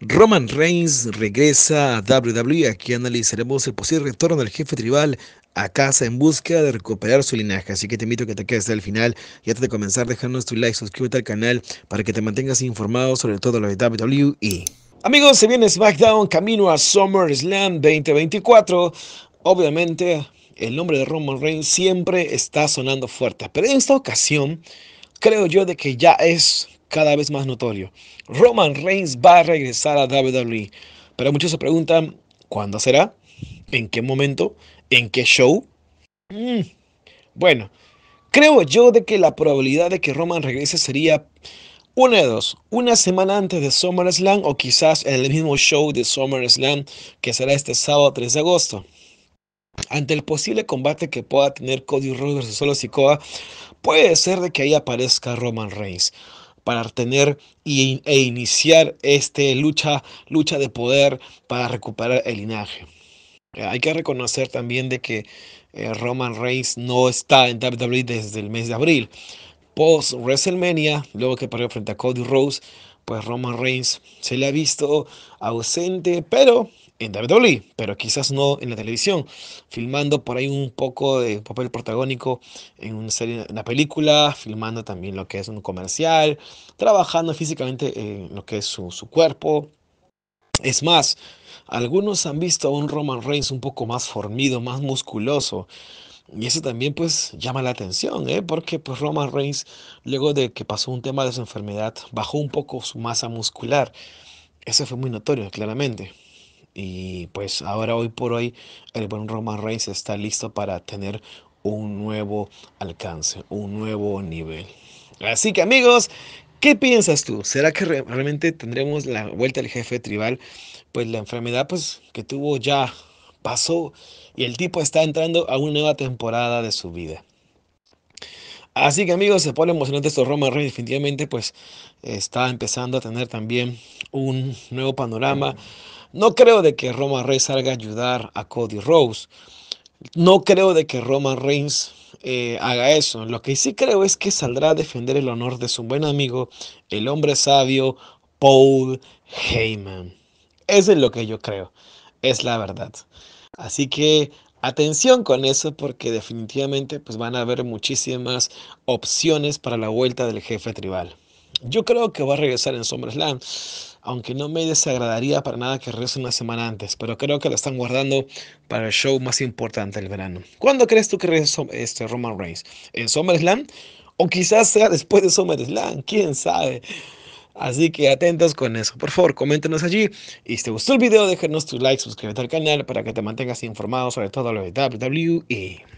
Roman Reigns regresa a WWE. Aquí analizaremos el posible retorno del jefe tribal a casa en busca de recuperar su linaje. Así que te invito a que te quedes hasta el final. Y antes de comenzar, dejando tu like, suscríbete al canal para que te mantengas informado sobre todo lo de WWE. Amigos, se viene SmackDown camino a SummerSlam 2024. Obviamente, el nombre de Roman Reigns siempre está sonando fuerte, pero en esta ocasión creo yo de que ya es cada vez más notorio. Roman Reigns va a regresar a WWE. Pero muchos se preguntan, ¿cuándo será? ¿En qué momento? ¿En qué show? Mm. Bueno, creo yo de que la probabilidad de que Roman regrese sería una de dos, una semana antes de SummerSlam o quizás en el mismo show de SummerSlam que será este sábado 3 de agosto. Ante el posible combate que pueda tener Cody Rhodes de Solo Sikoa, puede ser de que ahí aparezca Roman Reigns para tener e iniciar esta lucha, lucha de poder para recuperar el linaje. Eh, hay que reconocer también de que eh, Roman Reigns no está en WWE desde el mes de abril. Post WrestleMania, luego que perdió frente a Cody Rhodes, pues Roman Reigns se le ha visto ausente, pero en WWE, pero quizás no en la televisión, filmando por ahí un poco de papel protagónico en una, serie, en película, filmando también lo que es un comercial, trabajando físicamente en lo que es su, su cuerpo. Es más, algunos han visto a un Roman Reigns un poco más formido, más musculoso, y eso también pues llama la atención, ¿eh? porque pues Roman Reigns, luego de que pasó un tema de su enfermedad, bajó un poco su masa muscular. Eso fue muy notorio, claramente. Y pues ahora, hoy por hoy, el buen Roman Reigns está listo para tener un nuevo alcance, un nuevo nivel. Así que amigos, ¿Qué piensas tú? ¿Será que realmente tendremos la vuelta del jefe tribal? Pues la enfermedad pues, que tuvo ya pasó y el tipo está entrando a una nueva temporada de su vida. Así que amigos, se pone emocionante esto. Roman Reigns definitivamente pues está empezando a tener también un nuevo panorama. No creo de que Roman Reigns salga a ayudar a Cody Rose. No creo de que Roman Reigns eh, haga eso. Lo que sí creo es que saldrá a defender el honor de su buen amigo, el hombre sabio, Paul Heyman. Eso es lo que yo creo es la verdad. Así que atención con eso porque definitivamente pues van a haber muchísimas opciones para la vuelta del jefe tribal. Yo creo que va a regresar en SummerSlam, aunque no me desagradaría para nada que regrese una semana antes, pero creo que lo están guardando para el show más importante del verano. ¿Cuándo crees tú que regrese este Roman Reigns? ¿En SummerSlam? O quizás sea después de SummerSlam, quién sabe. Así que atentos con eso. Por favor, coméntenos allí. Y si te gustó el video, déjenos tu like, suscríbete al canal para que te mantengas informado sobre todo lo de WWE.